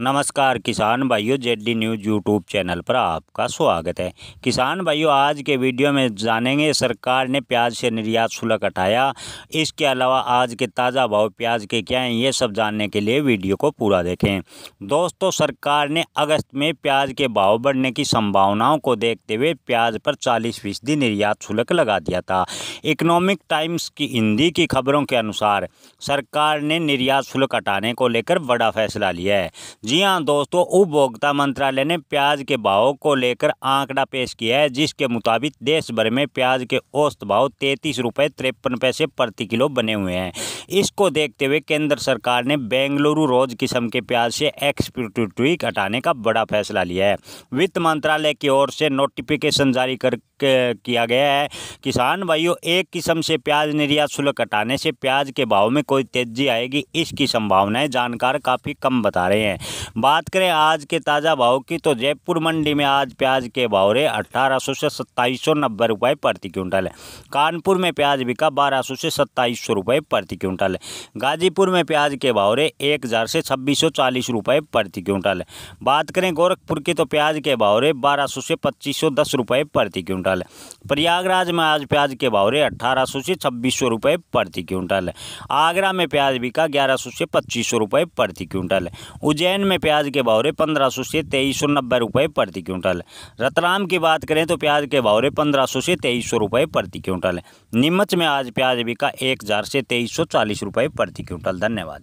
नमस्कार किसान भाइयों जेडी न्यूज यूट्यूब चैनल पर आपका स्वागत है किसान भाइयों आज के वीडियो में जानेंगे सरकार ने प्याज से निर्यात शुल्क हटाया इसके अलावा आज के ताज़ा भाव प्याज के क्या हैं ये सब जानने के लिए वीडियो को पूरा देखें दोस्तों सरकार ने अगस्त में प्याज के भाव बढ़ने की संभावनाओं को देखते हुए प्याज पर चालीस फीसदी निर्यात शुल्क लगा दिया था इकोनॉमिक टाइम्स की हिंदी की खबरों के अनुसार सरकार ने निर्यात शुल्क हटाने को लेकर बड़ा फैसला लिया है जी हाँ दोस्तों उपभोक्ता मंत्रालय ने प्याज के भाव को लेकर आंकड़ा पेश किया है जिसके मुताबिक देश भर में प्याज के औसत भाव तैंतीस रुपये तिरपन पैसे प्रति किलो बने हुए हैं इसको देखते हुए केंद्र सरकार ने बेंगलुरु रोज किस्म के प्याज से एक्सप्यूटिक हटाने का बड़ा फैसला लिया है वित्त मंत्रालय की ओर से नोटिफिकेशन जारी कर किया गया है किसान भाइयों एक किस्म से प्याज निर्यात शुल्क हटाने से प्याज के भाव में कोई तेजी आएगी इसकी संभावनाएं जानकार काफ़ी कम बता रहे हैं बात करें आज के ताज़ा भाव की तो जयपुर मंडी में आज प्याज के भाव रहे अट्ठारह से सत्ताईस रुपये प्रति क्विंटल है कानपुर में प्याज बिका बारह से सत्ताईस रुपये प्रति क्विंटल है गाजीपुर में प्याज के भाव रहे एक हज़ार से छब्बीस सौ चालीस रुपये प्रति क्विंटल है बात करें गोरखपुर की तो प्याज के भाव रहे बारह से पच्चीस सौ दस रुपये प्रति क्विंटल क्विंटल है प्रयागराज में आज प्याज के भाव रहे अट्ठारह सौ से छब्बीस सौ रुपये प्रति क्विंटल है आगरा में प्याज बिका ग्यारह सौ से पच्चीस सौ रुपये प्रति क्विंटल है उज्जैन में प्याज के भाव रहे पंद्रह सौ से तेईस सौ नब्बे रुपये प्रति क्विंटल है रतलाम की बात करें तो प्याज के भाव रहे पंद्रह सौ से तेईस सौ रुपये प्रति क्विंटल है नीमच में आज प्याज बिका एक हज़ार से तेईस सौ चालीस रुपये प्रति क्विंटल धन्यवाद